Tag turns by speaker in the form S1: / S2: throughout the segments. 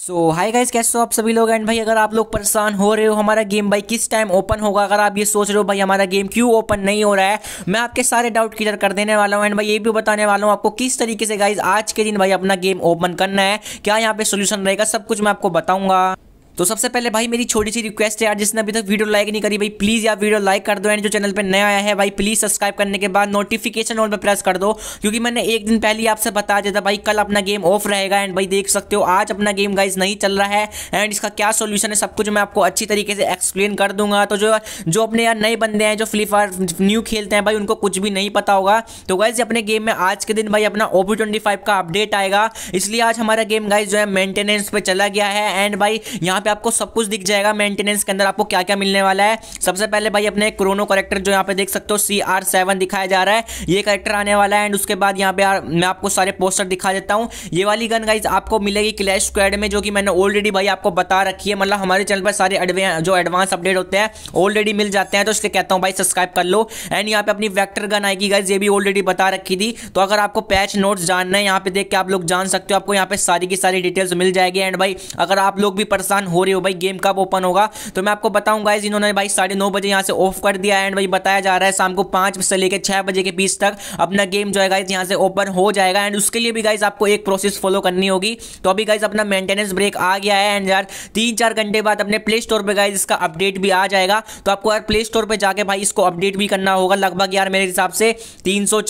S1: सो hi guys कैसे हो आप सभी लोग एंड भाई अगर आप लोग परेशान हो रहे हो हमारा गेम भाई किस टाइम ओपन होगा अगर आप ये सोच रहे हो भाई हमारा गेम क्यों ओपन नहीं हो रहा है मैं आपके सारे डाउट क्लियर कर देने वाला हूँ एंड भाई ये भी बताने वाला हूँ आपको किस तरीके से गाइज आज के दिन भाई अपना गेम ओपन करना है क्या यहाँ पे सोल्यूशन रहेगा सब कुछ मैं आपको बताऊंगा तो सबसे पहले भाई मेरी छोटी सी रिक्वेस्ट है यार जिसने अभी तक वीडियो लाइक नहीं करी भाई प्लीज़ यार वीडियो लाइक कर दो एंड जो चैनल पर नया आया है भाई प्लीज़ सब्सक्राइब करने के बाद नोटिफिकेशन ऑन पर प्रेस कर दो क्योंकि मैंने एक दिन पहले आपसे बता दिया था भाई कल अपना गेम ऑफ रहेगा एंड भाई देख सकते हो आज अपना गेम गाइज नहीं चल रहा है एंड इसका क्या सोल्यूशन है सब कुछ मैं आपको अच्छी तरीके से एक्सप्लेन कर दूंगा तो जो जो अपने यार नए बंदे हैं जो फ्ली फायर न्यू खेलते हैं भाई उनको कुछ भी नहीं पता होगा तो गाइज अपने गेम में आज के दिन भाई अपना ओपी ट्वेंटी फाइव का अपडेट आएगा इसलिए आज हमारा गेम गाइज जो है मेंटेनेंस पे चला गया है एंड भाई यहाँ पे पे आपको सब कुछ दिख जाएगा मेंटेनेंस के अंदर आपको क्या क्या मिलने वाला है सबसे पहले भाई अपने क्रोनो करेक्टर जो यहाँ पे देख सकते हो सी आर सेवन दिखाया जा रहा है ये करेक्टर आने वाला है एंड उसके बाद यहाँ पे मैं आपको सारे पोस्टर दिखा देता हूँ ये वाली गन गाइज आपको मिलेगी क्लैश स्क्वाड में जो कि मैंने ऑलरेडी भाई आपको बता रखी है मतलब हमारे चैनल पर सारे जो एडवांस अपडेट होते हैं ऑलरेडी मिल जाते हैं तो इसलिए कहता हूँ भाई सब्सक्राइब कर लो एंड यहाँ पे अपनी वैक्टर गन आएगी गाइज ये भी ऑलरेडी बता रखी थी तो अगर आपको पैच नोट जानना है यहाँ पे देख के आप लोग जान सकते हो आपको यहाँ पे सारी की सारी डिटेल्स मिल जाएगी एंड भाई अगर आप लोग भी परेशान हो हो रही हो भाई गेम कब ओपन होगा तो मैं आपको बताऊंगा इस इन्होंने भाई साढ़े नौ बजे यहाँ से ऑफ कर दिया एंड भाई बताया जा रहा है शाम को पाँच से लेकर छः बजे के बीच तक अपना गेम जो है गाइज यहाँ से ओपन हो जाएगा एंड उसके लिए भी गाइज आपको एक प्रोसेस फॉलो करनी होगी तो अभी गाइज अपना मेंटेनेंस ब्रेक आ गया है एंड यार तीन चार घंटे बाद अपने प्ले स्टोर पर गाइज इसका अपडेट भी आ जाएगा तो आपको यार प्ले स्टोर पर जाके भाई इसको अपडेट भी करना होगा लगभग यार मेरे हिसाब से तीन सौ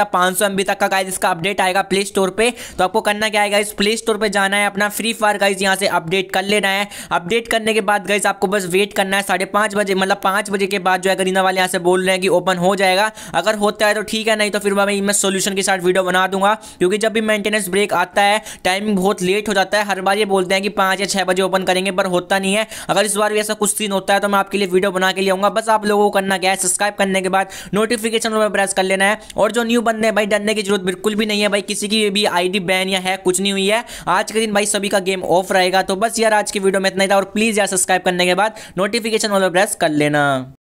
S1: या पाँच सौ तक का गाइज इसका अपडेट आएगा प्ले स्टोर पर तो आपको करना क्या है गाइज प्ले स्टोर पर जाना है अपना फ्री फायर गाइज यहाँ से अपडेट कर लेना है अपडेट करने के बाद गई आपको बस वेट करना है साढ़े पाँच बजे मतलब पाँच बजे के बाद जो है करीना वाले यहाँ से बोल रहे हैं कि ओपन हो जाएगा अगर होता है तो ठीक है नहीं तो फिर मैं मैं सोल्यूशन के साथ वीडियो बना दूंगा क्योंकि जब भी मेंटेनेंस ब्रेक आता है टाइमिंग बहुत लेट हो जाता है हर बार ये बोलते हैं कि पाँच या छः बजे ओपन करेंगे पर होता नहीं है अगर इस बार भी ऐसा कुछ सीन होता है तो मैं आपके लिए वीडियो बना के लिए आऊँगा बस आप लोगों को करना क्या है सब्सक्राइब करने के बाद नोटिफिकेशन पर प्रेस कर लेना है और जो न्यू बंदे हैं भाई डरने की जरूरत बिल्कुल भी नहीं है भाई किसी की भी आईडी बैन या है कुछ नहीं हुई है आज के दिन भाई सभी का गेम ऑफ रहेगा तो बस यार आज की वीडियो वीडियो में इतना ही था और प्लीज़ यार सब्सक्राइब करने के बाद नोटिफिकेशन वाला प्रेस कर लेना